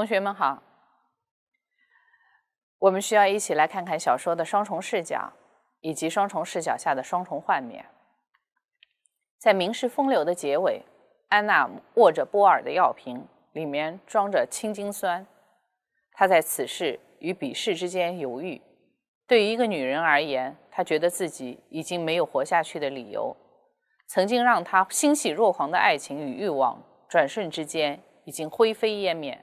同学们好，我们需要一起来看看小说的双重视角以及双重视角下的双重幻灭。在《名士风流》的结尾，安娜握着波尔的药瓶，里面装着青金酸。她在此事与彼事之间犹豫。对于一个女人而言，她觉得自己已经没有活下去的理由。曾经让她欣喜若狂的爱情与欲望，转瞬之间已经灰飞烟灭。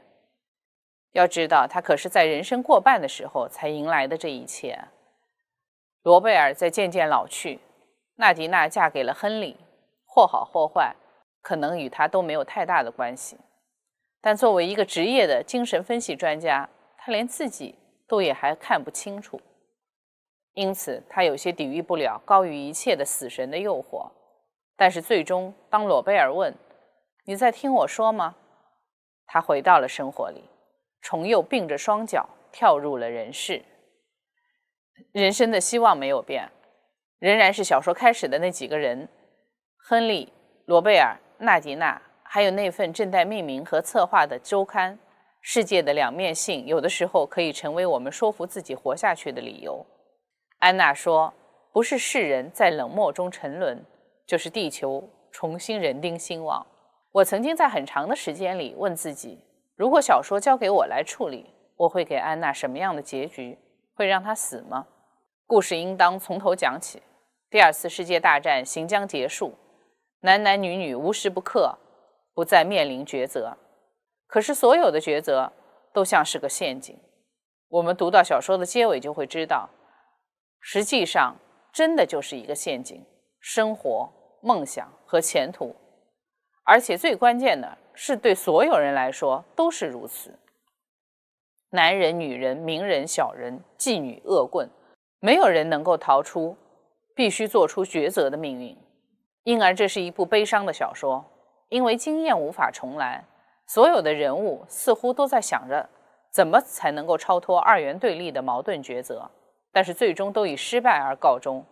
要知道，他可是在人生过半的时候才迎来的这一切。罗贝尔在渐渐老去，纳迪娜嫁给了亨利，或好或坏，可能与他都没有太大的关系。但作为一个职业的精神分析专家，他连自己都也还看不清楚，因此他有些抵御不了高于一切的死神的诱惑。但是最终，当罗贝尔问：“你在听我说吗？”他回到了生活里。重又并着双脚跳入了人世，人生的希望没有变，仍然是小说开始的那几个人：亨利、罗贝尔、纳迪娜，还有那份正在命名和策划的周刊。世界的两面性，有的时候可以成为我们说服自己活下去的理由。安娜说：“不是世人在冷漠中沉沦，就是地球重新人丁兴旺。”我曾经在很长的时间里问自己。如果小说交给我来处理，我会给安娜什么样的结局？会让她死吗？故事应当从头讲起。第二次世界大战行将结束，男男女女无时不刻不再面临抉择。可是所有的抉择都像是个陷阱。我们读到小说的结尾就会知道，实际上真的就是一个陷阱。生活、梦想和前途。而且最关键的是，对所有人来说都是如此。男人、女人、名人、小人、妓女、恶棍，没有人能够逃出必须做出抉择的命运。因而，这是一部悲伤的小说，因为经验无法重来。所有的人物似乎都在想着怎么才能够超脱二元对立的矛盾抉择，但是最终都以失败而告终。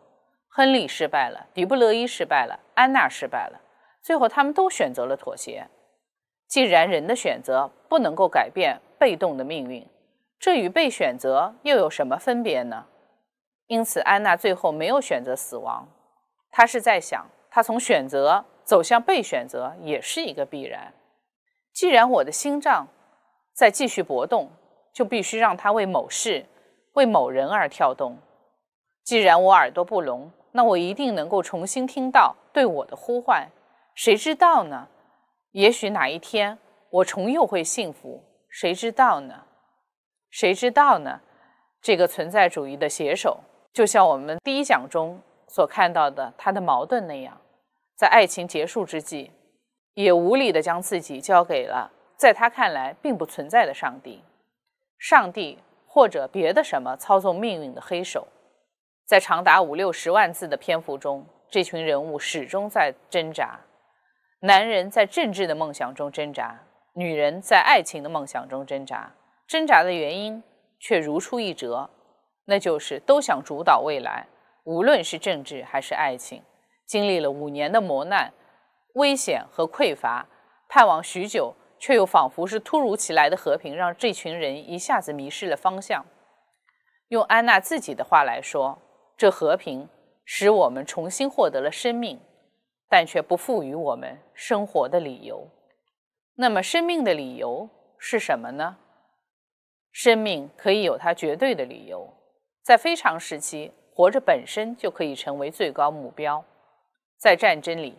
亨利失败了，迪布勒伊失败了，安娜失败了。最后，他们都选择了妥协。既然人的选择不能够改变被动的命运，这与被选择又有什么分别呢？因此，安娜最后没有选择死亡。她是在想，她从选择走向被选择也是一个必然。既然我的心脏在继续搏动，就必须让它为某事、为某人而跳动。既然我耳朵不聋，那我一定能够重新听到对我的呼唤。谁知道呢？也许哪一天我重又会幸福？谁知道呢？谁知道呢？这个存在主义的写手，就像我们第一讲中所看到的他的矛盾那样，在爱情结束之际，也无力的将自己交给了在他看来并不存在的上帝、上帝或者别的什么操纵命运的黑手。在长达五六十万字的篇幅中，这群人物始终在挣扎。男人在政治的梦想中挣扎，女人在爱情的梦想中挣扎，挣扎的原因却如出一辙，那就是都想主导未来。无论是政治还是爱情，经历了五年的磨难、危险和匮乏，盼望许久却又仿佛是突如其来的和平，让这群人一下子迷失了方向。用安娜自己的话来说，这和平使我们重新获得了生命。但却不赋予我们生活的理由。那么，生命的理由是什么呢？生命可以有它绝对的理由。在非常时期，活着本身就可以成为最高目标。在战争里，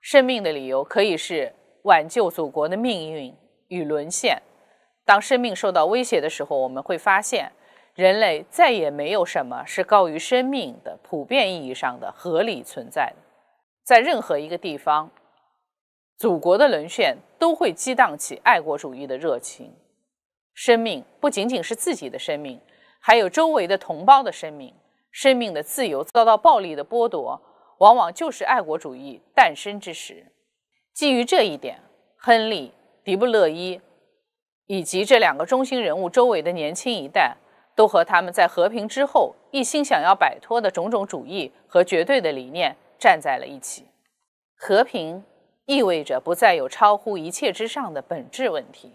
生命的理由可以是挽救祖国的命运与沦陷。当生命受到威胁的时候，我们会发现，人类再也没有什么是高于生命的普遍意义上的合理存在的。在任何一个地方，祖国的沦陷都会激荡起爱国主义的热情。生命不仅仅是自己的生命，还有周围的同胞的生命。生命的自由遭到暴力的剥夺，往往就是爱国主义诞生之时。基于这一点，亨利·迪布勒伊以及这两个中心人物周围的年轻一代，都和他们在和平之后一心想要摆脱的种种主义和绝对的理念。站在了一起，和平意味着不再有超乎一切之上的本质问题。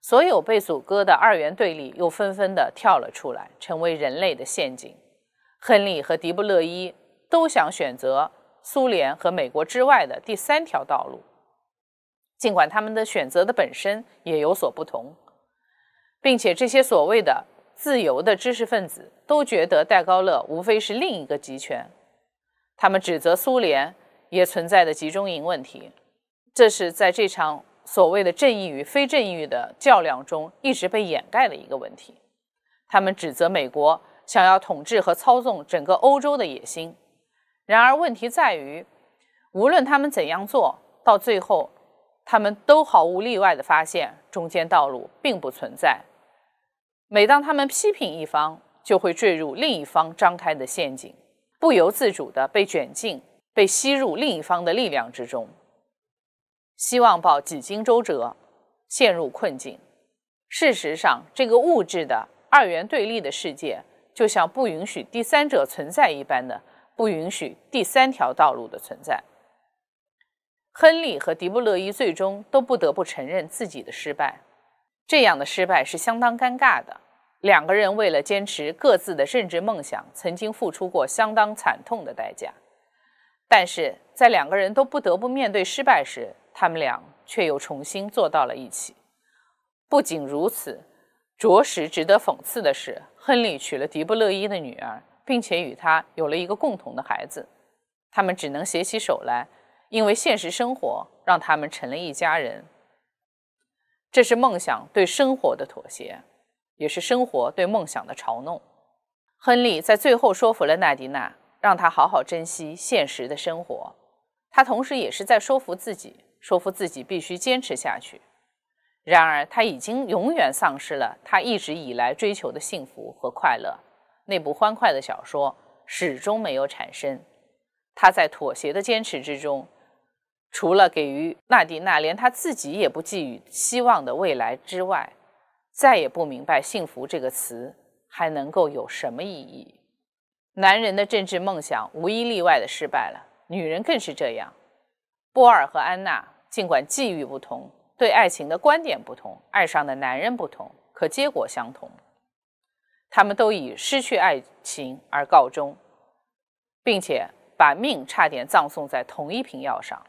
所有被阻隔的二元对立又纷纷的跳了出来，成为人类的陷阱。亨利和迪布勒伊都想选择苏联和美国之外的第三条道路，尽管他们的选择的本身也有所不同，并且这些所谓的自由的知识分子都觉得戴高乐无非是另一个集权。他们指责苏联也存在的集中营问题，这是在这场所谓的正义与非正义的较量中一直被掩盖的一个问题。他们指责美国想要统治和操纵整个欧洲的野心。然而，问题在于，无论他们怎样做到最后，他们都毫无例外地发现中间道路并不存在。每当他们批评一方，就会坠入另一方张开的陷阱。不由自主的被卷进，被吸入另一方的力量之中。《希望报》几经周折，陷入困境。事实上，这个物质的二元对立的世界，就像不允许第三者存在一般的，不允许第三条道路的存在。亨利和迪布勒伊最终都不得不承认自己的失败，这样的失败是相当尴尬的。两个人为了坚持各自的政治梦想，曾经付出过相当惨痛的代价。但是在两个人都不得不面对失败时，他们俩却又重新坐到了一起。不仅如此，着实值得讽刺的是，亨利娶了迪布勒伊的女儿，并且与她有了一个共同的孩子。他们只能携起手来，因为现实生活让他们成了一家人。这是梦想对生活的妥协。也是生活对梦想的嘲弄。亨利在最后说服了纳迪娜，让她好好珍惜现实的生活。他同时也是在说服自己，说服自己必须坚持下去。然而，他已经永远丧失了他一直以来追求的幸福和快乐。那部欢快的小说始终没有产生。他在妥协的坚持之中，除了给予纳迪娜，连他自己也不寄予希望的未来之外。再也不明白“幸福”这个词还能够有什么意义。男人的政治梦想无一例外的失败了，女人更是这样。波尔和安娜尽管际遇不同，对爱情的观点不同，爱上的男人不同，可结果相同。他们都以失去爱情而告终，并且把命差点葬送在同一瓶药上。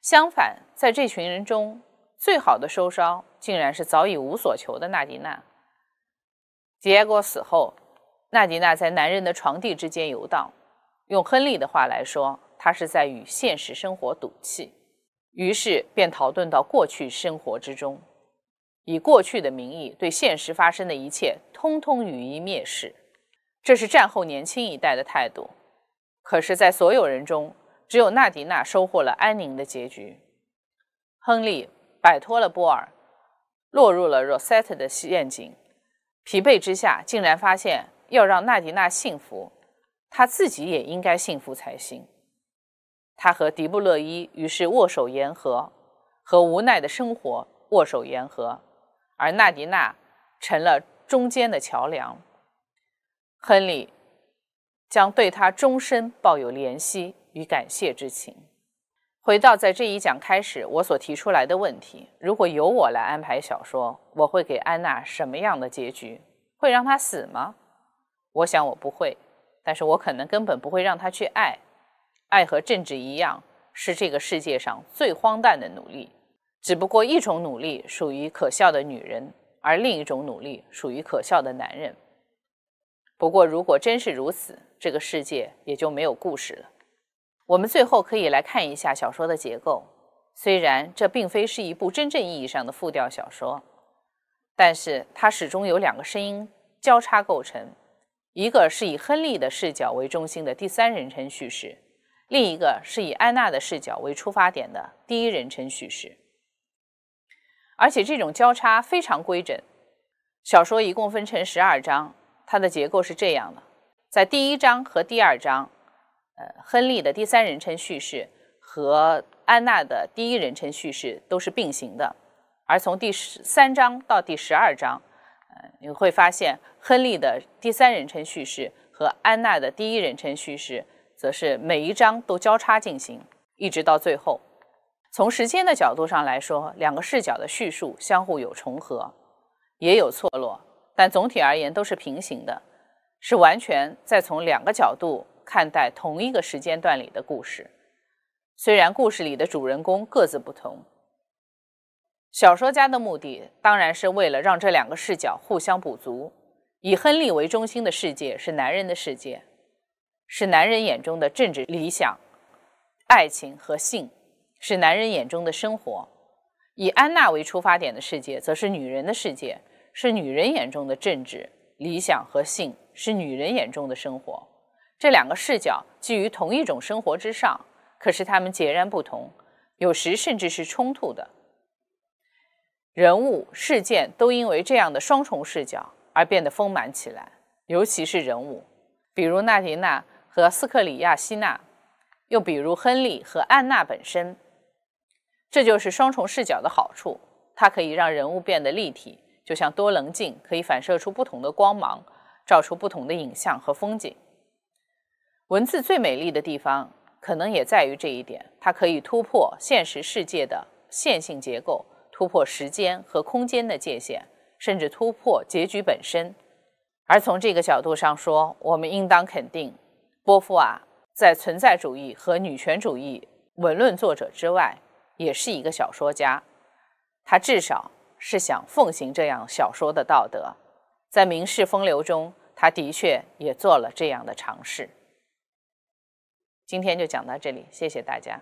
相反，在这群人中。最好的收梢，竟然是早已无所求的纳迪娜。结果死后，纳迪娜在男人的床地之间游荡。用亨利的话来说，他是在与现实生活赌气，于是便逃遁到过去生活之中，以过去的名义对现实发生的一切通通予以蔑视。这是战后年轻一代的态度。可是，在所有人中，只有纳迪娜收获了安宁的结局。亨利。摆脱了波尔，落入了 Rosetta 的陷阱。疲惫之下，竟然发现要让娜迪娜幸福，他自己也应该幸福才行。他和迪布勒伊于是握手言和，和无奈的生活握手言和，而娜迪娜成了中间的桥梁。亨利将对他终身抱有怜惜与感谢之情。回到在这一讲开始，我所提出来的问题：如果由我来安排小说，我会给安娜什么样的结局？会让她死吗？我想我不会，但是我可能根本不会让她去爱。爱和政治一样，是这个世界上最荒诞的努力。只不过一种努力属于可笑的女人，而另一种努力属于可笑的男人。不过，如果真是如此，这个世界也就没有故事了。我们最后可以来看一下小说的结构。虽然这并非是一部真正意义上的复调小说，但是它始终有两个声音交叉构成：一个是以亨利的视角为中心的第三人称叙事，另一个是以安娜的视角为出发点的第一人称叙事。而且这种交叉非常规整。小说一共分成十二章，它的结构是这样的：在第一章和第二章。呃，亨利的第三人称叙事和安娜的第一人称叙事都是并行的，而从第十三章到第十二章，呃，你会发现亨利的第三人称叙事和安娜的第一人称叙事则是每一章都交叉进行，一直到最后。从时间的角度上来说，两个视角的叙述相互有重合，也有错落，但总体而言都是平行的，是完全在从两个角度。看待同一个时间段里的故事，虽然故事里的主人公各自不同，小说家的目的当然是为了让这两个视角互相补足。以亨利为中心的世界是男人的世界，是男人眼中的政治理想、爱情和性，是男人眼中的生活；以安娜为出发点的世界则是女人的世界，是女人眼中的政治理想和性，是女人眼中的生活。这两个视角基于同一种生活之上，可是它们截然不同，有时甚至是冲突的。人物、事件都因为这样的双重视角而变得丰满起来，尤其是人物，比如娜迪娜和斯克里亚西娜，又比如亨利和安娜本身。这就是双重视角的好处，它可以让人物变得立体，就像多棱镜可以反射出不同的光芒，照出不同的影像和风景。文字最美丽的地方，可能也在于这一点。它可以突破现实世界的线性结构，突破时间和空间的界限，甚至突破结局本身。而从这个角度上说，我们应当肯定，波伏啊、在存在主义和女权主义文论作者之外，也是一个小说家。他至少是想奉行这样小说的道德。在《名士风流》中，他的确也做了这样的尝试。今天就讲到这里，谢谢大家。